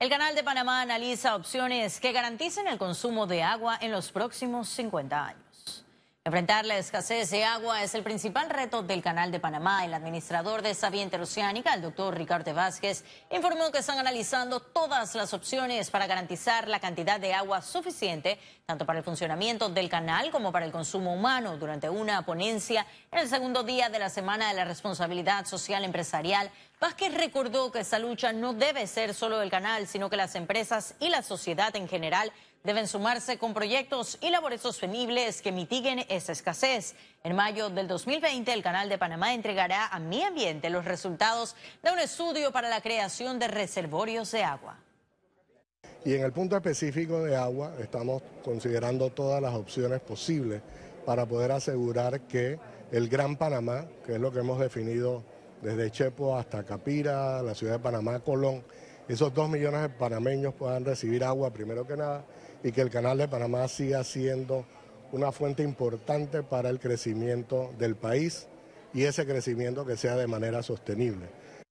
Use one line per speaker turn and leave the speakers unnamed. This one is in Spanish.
El Canal de Panamá analiza opciones que garanticen el consumo de agua en los próximos 50 años. Enfrentar la escasez de agua es el principal reto del Canal de Panamá. El administrador de esa vía interoceánica, el doctor Ricardo Vázquez, informó que están analizando todas las opciones para garantizar la cantidad de agua suficiente, tanto para el funcionamiento del canal como para el consumo humano, durante una ponencia en el segundo día de la Semana de la Responsabilidad Social Empresarial Vázquez recordó que esa lucha no debe ser solo del canal, sino que las empresas y la sociedad en general deben sumarse con proyectos y labores sostenibles que mitiguen esa escasez. En mayo del 2020, el Canal de Panamá entregará a Mi Ambiente los resultados de un estudio para la creación de reservorios de agua.
Y en el punto específico de agua, estamos considerando todas las opciones posibles para poder asegurar que el Gran Panamá, que es lo que hemos definido desde Chepo hasta Capira, la ciudad de Panamá, Colón. Esos dos millones de panameños puedan recibir agua primero que nada y que el canal de Panamá siga siendo una fuente importante para el crecimiento del país y ese crecimiento que sea de manera sostenible.